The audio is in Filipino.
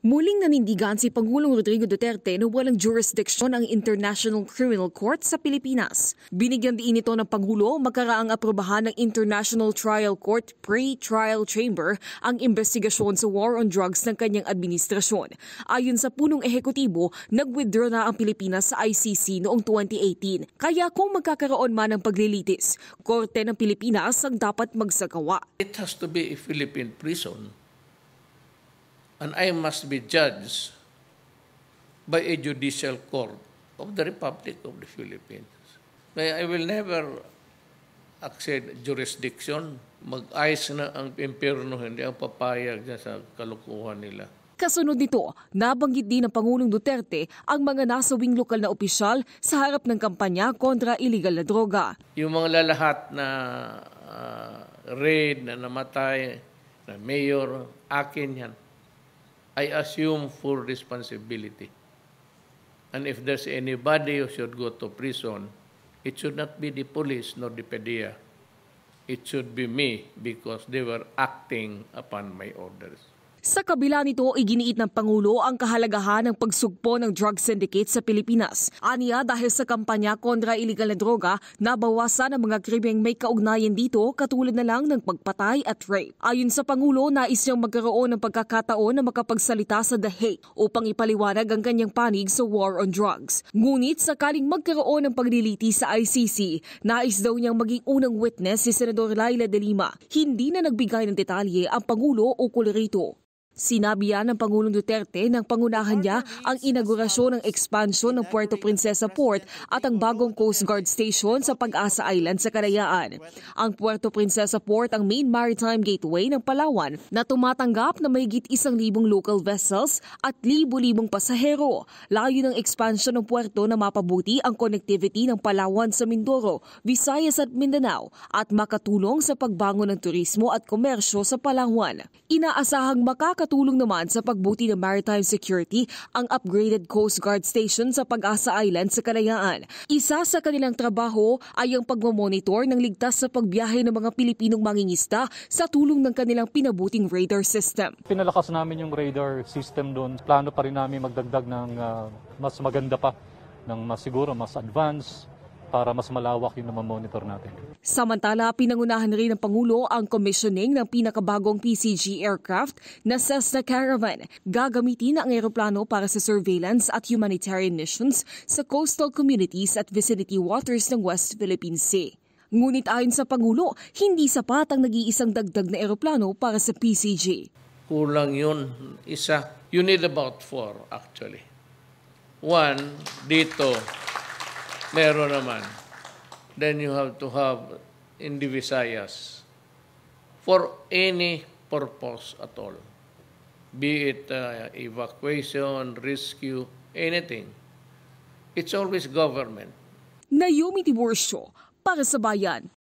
Muling nanindigan si Pangulong Rodrigo Duterte na walang jurisdiction ang International Criminal Court sa Pilipinas. Binigyan din ito ng Pangulo magkaraang aprobahan ng International Trial Court Pre-Trial Chamber ang investigasyon sa war on drugs ng kanyang administrasyon. Ayon sa punong ehekutibo, nag-withdraw na ang Pilipinas sa ICC noong 2018. Kaya kung magkakaroon man ng paglilitis, Korte ng Pilipinas ang dapat magsagawa. It has to be a Philippine prison and I must be judged by a judicial court of the Republic of the Philippines. May I will never accept jurisdiction. Mag-ayos na ang impyerno, hindi ang papayag na sa kalukuhan nila. Kasunod nito, nabanggit din ng Pangulong Duterte ang mga nasawing lokal na opisyal sa harap ng kampanya kontra illegal na droga. Yung mga lalahat na uh, raid na namatay, na mayor, akin yan. I assume full responsibility. And if there's anybody who should go to prison, it should not be the police nor the PDEA. It should be me because they were acting upon my orders. Sa kabila nito, iginiit ng Pangulo ang kahalagahan ng pagsugpo ng drug syndicate sa Pilipinas. Aniya dahil sa kampanya kontra iligal na droga, nabawasan ang mga krimeng may kaugnayan dito katulad na lang ng pagpatay at rape. Ayon sa Pangulo, nais niyang magkaroon ng pagkakataon na makapagsalita sa The Hague upang ipaliwanag ang kanyang panig sa war on drugs. Ngunit sakaling magkaroon ng pagliliti sa ICC, nais daw niyang maging unang witness si Senador Laila de Lima. Hindi na nagbigay ng detalye ang Pangulo ukol rito. Sinabi yan ng Pangulong Duterte nang pangunahan niya ang inaugurasyon ng ekspansyon ng Puerto Princesa Port at ang bagong Coast Guard Station sa Pag-asa Island sa Kalayaan. Ang Puerto Princesa Port ang main maritime gateway ng Palawan na tumatanggap na mahigit isang libong local vessels at libo-libong pasahero. Layo ng ekspansyon ng puerto na mapabuti ang connectivity ng Palawan sa Mindoro, Visayas at Mindanao at makatulong sa pagbangon ng turismo at komersyo sa Palawan. Inaasahang makak Nakakatulong naman sa pagbuti ng maritime security ang upgraded Coast Guard Station sa Pag-asa Island sa Kalayaan. Isa sa kanilang trabaho ay ang pagmamonitor ng ligtas sa pagbiyahe ng mga Pilipinong mangingista sa tulong ng kanilang pinabuting radar system. Pinalakas namin yung radar system doon. Plano pa rin namin magdagdag ng uh, mas maganda pa, ng mas siguro, mas advanced para mas malawak yung monitor natin. Samantala, pinangunahan rin ng Pangulo ang commissioning ng pinakabagong PCG aircraft na Cessna Caravan. Gagamitin ang eroplano para sa surveillance at humanitarian missions sa coastal communities at vicinity waters ng West Philippine Sea. Ngunit ayon sa Pangulo, hindi sapat ang nag-iisang dagdag na eroplano para sa PCG. Kulang yun. Isa. You need about four actually. One, dito. Meron naman. Then you have to have in the Visayas for any purpose at all. Be it uh, evacuation, rescue, anything. It's always government. Naomi Divorcio para sa bayan.